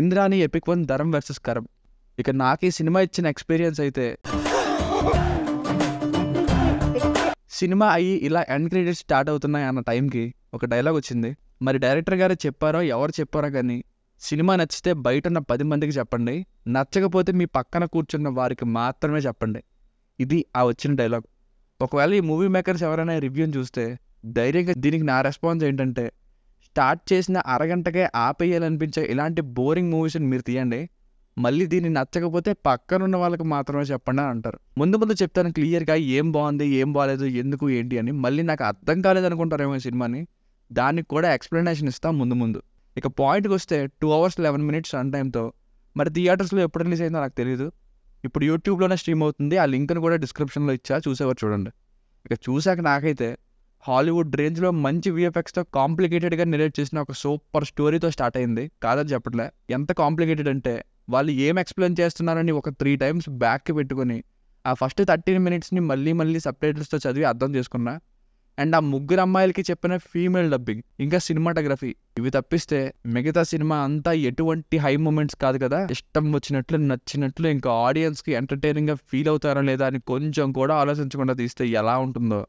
ఇంద్రాని epic one Dharam versus Karam ఇక నాకు ఈ సినిమా ఇచ్చిన ఎక్స్పీరియన్స్ అయితే సినిమా అయ్యి ఇలా ఎండ్ క్రెడిట్స్ స్టార్ట్ అవుతున్నాయి అన్న టైంకి ఒక డైలాగ్ వచ్చింది మరి డైరెక్టర్ గారు చెప్పారో ఎవరు చెప్పారో కానీ సినిమా నచ్చితే బయట ఉన్న పది మందికి చెప్పండి నచ్చకపోతే మీ పక్కన కూర్చున్న వారికి మాత్రమే చెప్పండి ఇది ఆ వచ్చిన డైలాగ్ ఒకవేళ ఈ మూవీ మేకర్స్ ఎవరైనా రివ్యూని చూస్తే ధైర్యంగా దీనికి నా రెస్పాన్స్ ఏంటంటే స్టార్ట్ చేసిన అరగంటకే ఆపేయాలనిపించే ఇలాంటి బోరింగ్ మూవీస్ని మీరు తీయండి మళ్ళీ దీన్ని నచ్చకపోతే పక్కనున్న వాళ్ళకి మాత్రమే చెప్పండి అని అంటారు ముందు ముందు చెప్తాను క్లియర్గా ఏం బాగుంది ఏం బాగాలేదు ఎందుకు ఏంటి అని మళ్ళీ నాకు అర్థం కాలేదు ఈ సినిమాని దానికి కూడా ఎక్స్ప్లెనేషన్ ఇస్తాం ముందు ముందు ఇక పాయింట్కి వస్తే టూ అవర్స్ లెవెన్ మినిట్స్ అన్ టైంతో మరి థియేటర్స్లో ఎప్పుడు రిలీజ్ అయిందో నాకు తెలియదు ఇప్పుడు యూట్యూబ్లోనే స్ట్రీమ్ అవుతుంది ఆ లింక్ను కూడా డిస్క్రిప్షన్లో ఇచ్చా చూసేవారు చూడండి ఇక చూశాక నాకైతే హాలీవుడ్ రేంజ్లో మంచి విఎఫ్ఎక్స్తో కాంప్లికేటెడ్గా నెరేట్ చేసిన ఒక సూపర్ స్టోరీతో స్టార్ట్ అయింది కాదని చెప్పట్లే ఎంత కాంప్లికేటెడ్ అంటే వాళ్ళు ఏం ఎక్స్ప్లెయిన్ చేస్తున్నారని ఒక త్రీ టైమ్స్ బ్యాక్ పెట్టుకొని ఆ ఫస్ట్ థర్టీన్ మినిట్స్ని మళ్ళీ మళ్ళీ సపరేటర్స్తో చదివి అర్థం చేసుకున్నా అండ్ ఆ ముగ్గురు అమ్మాయిలకి చెప్పిన ఫీమేల్ డబ్బింగ్ ఇంకా సినిమాటోగ్రఫీ ఇవి తప్పిస్తే మిగతా సినిమా అంతా ఎటువంటి హై మూమెంట్స్ కాదు కదా ఇష్టం వచ్చినట్లు నచ్చినట్లు ఇంకా ఆడియన్స్కి ఎంటర్టైనింగ్గా ఫీల్ అవుతారా లేదా అని కొంచెం కూడా ఆలోచించకుండా తీస్తే ఎలా ఉంటుందో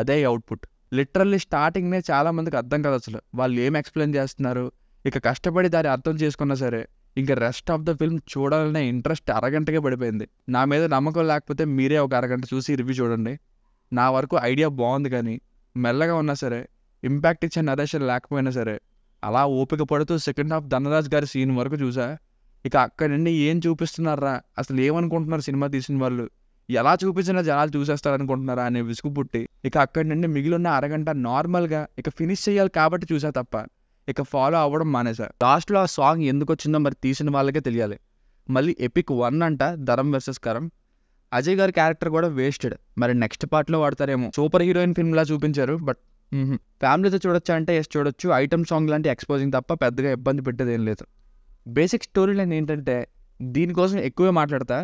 అదే అవుట్పుట్ లిటరల్లీ స్టార్టింగ్నే చాలా మందికి అర్థం కాదు అసలు వాళ్ళు ఏం ఎక్స్ప్లెయిన్ చేస్తున్నారు ఇక కష్టపడి దాన్ని అర్థం చేసుకున్నా సరే ఇంకా రెస్ట్ ఆఫ్ ద ఫిల్మ్ చూడాలనే ఇంట్రెస్ట్ అరగంటకే పడిపోయింది నా మీద నమ్మకం లేకపోతే మీరే ఒక అరగంట చూసి రివ్యూ చూడండి నా వరకు ఐడియా బాగుంది కానీ మెల్లగా ఉన్నా సరే ఇంపాక్ట్ ఇచ్చే నరేషన్ లేకపోయినా సరే అలా ఓపిక పడుతూ సెకండ్ హాఫ్ ధనరాజ్ గారి సీన్ వరకు చూసా ఇక అక్కడ నుండి ఏం చూపిస్తున్నారా అసలు ఏమనుకుంటున్నారు సినిమా తీసిన వాళ్ళు ఎలా చూపించినా జనాలు చూసేస్తారు అనుకుంటున్నారా అనే విసుగు పుట్టి ఇక అక్కడి నుండి మిగిలిన అరగంట నార్మల్గా ఇక ఫినిష్ చేయాలి కాబట్టి చూసా తప్ప ఇక ఫాలో అవ్వడం మానేసా లాస్ట్లో ఆ సాంగ్ ఎందుకు వచ్చిందో మరి తీసిన వాళ్ళకే తెలియాలి మళ్ళీ ఎపిక్ వన్ అంట ధరం వర్సెస్ కరం అజయ్ గారి క్యారెక్టర్ కూడా వేస్టెడ్ మరి నెక్స్ట్ పార్ట్లో వాడతారేమో సూపర్ హీరోయిన్ ఫిల్మ్లా చూపించారు బట్ ఫ్యామిలీతో చూడొచ్చా అంటే ఎస్ చూడొచ్చు ఐటమ్ సాంగ్ లాంటి ఎక్స్పోజింగ్ తప్ప పెద్దగా ఇబ్బంది పెట్టేది ఏం లేదు బేసిక్ స్టోరీ లైన్ ఏంటంటే దీనికోసం ఎక్కువే మాట్లాడతా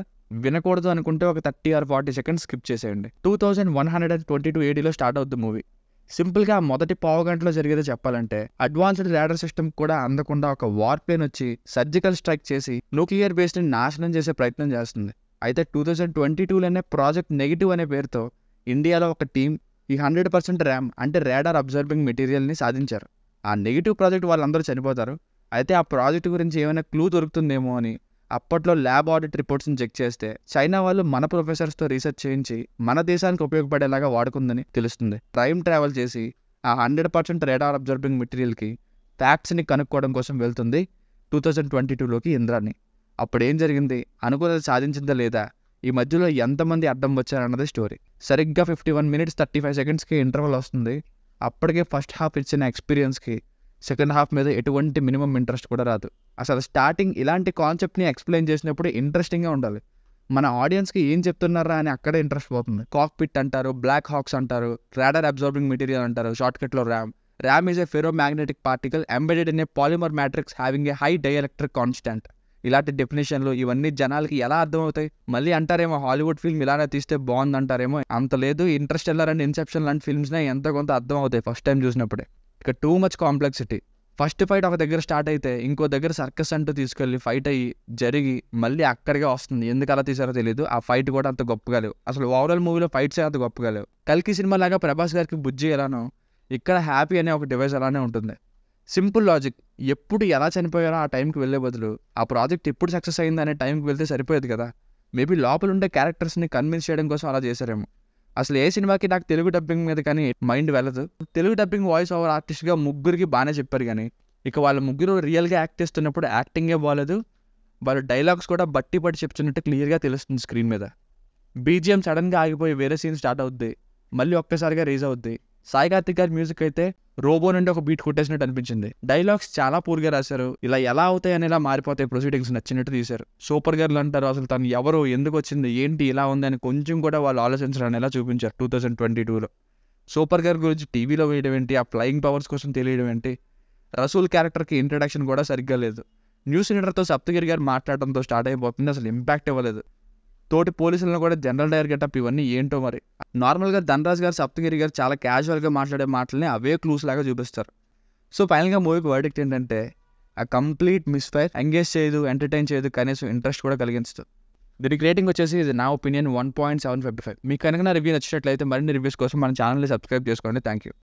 వినకూడదు అనుకుంటే ఒక thirty or forty seconds skip చేసేయండి two thousand one hundred and twenty two ఏడీలో స్టార్ట్ అవుద్ది మూవీ సింపుల్గా మొదటి పావు గంటలో జరిగేది చెప్పాలంటే అడ్వాన్స్డ్ ర్యాడర్ సిస్టమ్ కూడా అందకుండా ఒక వార్ ప్లేన్ వచ్చి సర్జికల్ స్ట్రైక్ చేసి న్యూక్లియర్ బేస్ని నాశనం చేసే ప్రయత్నం చేస్తుంది అయితే టూ థౌజండ్ ట్వంటీ టూలోనే ప్రాజెక్ట్ నెగిటివ్ అనే పేరుతో ఇండియాలో ఒక టీం ఈ హండ్రెడ్ పర్సెంట్ ర్యామ్ అంటే ర్యాడార్ అబ్జర్వింగ్ మెటీరియల్ని సాధించారు ఆ నెగిటివ్ ప్రాజెక్ట్ వాళ్ళందరూ చనిపోతారు అయితే ఆ ప్రాజెక్ట్ గురించి ఏమైనా క్లూ దొరుకుతుందేమో అని అప్పట్లో ల్యాబ్ ఆడిట్ రిపోర్ట్స్ని చెక్ చేస్తే చైనా వాళ్ళు మన ప్రొఫెసర్స్తో రీసెర్చ్ చేయించి మన దేశానికి ఉపయోగపడేలాగా వాడుకుందని తెలుస్తుంది టైం ట్రావెల్ చేసి ఆ హండ్రెడ్ పర్సెంట్ రేడార్ అబ్జర్బింగ్ మెటీరియల్కి ఫ్యాక్ట్స్ని కనుక్కోవడం కోసం వెళ్తుంది టూ థౌజండ్ ట్వంటీ టూలోకి ఇంద్రాన్ని అప్పుడు ఏం జరిగింది అనుకూలత సాధించిందా లేదా ఈ మధ్యలో ఎంతమంది అడ్డం వచ్చారన్నది స్టోరీ సరిగ్గా fifty one minutes thirty five సెకండ్స్కి ఇంటర్వల్ వస్తుంది అప్పటికే ఫస్ట్ హాఫ్ ఇచ్చిన ఎక్స్పీరియన్స్కి సెకండ్ హాఫ్ మీద ఎటువంటి మినిమం ఇంట్రెస్ట్ కూడా రాదు అసలు స్టార్టింగ్ ఇలాంటి కాన్సెప్ట్ని ఎక్స్ప్లెయిన్ చేసినప్పుడు ఇంట్రెస్టింగ్గా ఉండాలి మన ఆడియన్స్కి ఏం చెప్తున్నారా అని అక్కడే ఇంట్రెస్ట్ పోతుంది కాక్పిట్ అంటారు బ్లాక్ హాక్స్ అంటారు రాడర్ అబ్జార్బింగ్ మెటీరియల్ అంటారు షార్ట్కట్లో RAM RAM is a ferro magnetic particle embedded in a polymer matrix having a high dielectric constant ఇలాంటి డెఫినేషన్లు ఇవన్నీ జనాలకి ఎలా అర్థమవుతాయి మళ్ళీ అంటారేమో హాలీవుడ్ ఫిల్మ్ ఇలానే తీస్తే బాగుంది అంటారేమో అంత లేదు ఇంట్రెస్ట్ వెళ్ళారని ఇన్సెప్షన్ లాంటి ఫిల్మ్స్నే ఎంతో కొంత అర్థం అవుతాయి ఫస్ట్ టైం చూసినప్పుడే ఇక too much complexity first fight ఒక దగ్గర స్టార్ట్ అయితే ఇంకో దగ్గర సర్కస్ అంటూ తీసుకెళ్ళి ఫైట్ అయ్యి జరిగి మళ్ళీ అక్కడికే వస్తుంది ఎందుకు అలా తీసారో తెలియదు ఆ ఫైట్ కూడా అంత గొప్పగా లేవు అసలు ఓవరాల్ మూవీలో ఫైట్సే అంత గొప్పగా లేవు కల్కి సినిమా లాగా ప్రభాస్ గారికి బుజ్జి ఎలానో ఇక్కడ హ్యాపీ అనే ఒక డివైస్ అలానే ఉంటుంది సింపుల్ లాజిక్ ఎప్పుడు ఎలా చనిపోయారో ఆ టైంకి వెళ్ళే బదులు ఆ ప్రాజెక్ట్ ఎప్పుడు సక్సెస్ అయిందనే టైంకి వెళ్తే సరిపోయేది కదా మేబీ లోపల ఉండే క్యారెక్టర్స్ని కన్విన్స్ చేయడం కోసం అలా చేశారేమో అసలు ఏ సినిమాకి నాకు తెలుగు డబ్బింగ్ మీద కానీ మైండ్ వెళ్ళదు తెలుగు డబ్బింగ్ వాయిస్ ఓవర్ ఆర్టిస్ట్గా ముగ్గురికి బాగానే చెప్పారు కానీ ఇక వాళ్ళ ముగ్గురు రియల్గా యాక్ట్ చేస్తున్నప్పుడు యాక్టింగే బాగాలేదు వాళ్ళ డైలాగ్స్ కూడా బట్టి పట్టి చెప్తున్నట్టు క్లియర్గా తెలుస్తుంది స్క్రీన్ మీద బీజిఎం సడన్గా ఆగిపోయి వేరే సీన్ స్టార్ట్ అవుద్ది మళ్ళీ ఒక్కసారిగా రీజ్ అవుద్ది సాయి కార్తిక్ గారి మ్యూజిక్ అయితే రోబో నుండి ఒక బీట్ కొట్టేసినట్టు అనిపించింది డైలాగ్స్ చాలా పూర్గా రాశారు ఇలా ఎలా అవుతాయి అని ఇలా మారిపోతాయి ప్రొసీడింగ్స్ నచ్చినట్టు తీశారు సూపర్ గర్ల్ అంటారు అసలు తను ఎవరు ఎందుకు వచ్చింది ఏంటి ఇలా ఉంది అని కొంచెం కూడా వాళ్ళు ఆలోచించడం ఎలా చూపించారు టూ థౌజండ్ ట్వంటీ టూలో సూపర్ గర్ల్ గురించి టీవీలో వేయడం ఏంటి ఆ ఫ్లయింగ్ పవర్స్ కోసం తెలియడం ఏంటి రసూల్ క్యారెక్టర్కి ఇంట్రడక్షన్ కూడా సరిగ్గా లేదు న్యూస్ రీడర్తో సప్తగిరి గారు మాట్లాడటంతో స్టార్ట్ అయిపోతుంది అసలు ఇంపాక్ట్ ఇవ్వలేదు తోటి పోలీసులను కూడా జనరల్ డైర్ గెటప్ ఇవన్నీ ఏంటో మరి నార్మల్గా ధనరాజ్ గారు సప్తగిరి గారు చాలా క్యాజువల్గా మాట్లాడే మాటలని అవే క్లూస్ లాగా చూపిస్తారు సో ఫైనల్గా మూవీకి వర్డిక్ట్ ఏంటంటే ఆ కంప్లీట్ మిస్ఫైర్ ఎంగేజ్ చేయదు ఎంటర్టైన్ చేయదు కనీసం ఇంట్రెస్ట్ కూడా కలిగించదు దీని రేటింగ్ వచ్చేసి ఇది నా opinion one point seven fifty five మీకు కనుక నా రివ్యూ నచ్చినట్లయితే మరిన్ని రివ్యూస్ కోసం మన ఛానల్ని సబ్స్క్రైబ్ చేసుకోండి థ్యాంక్ యూ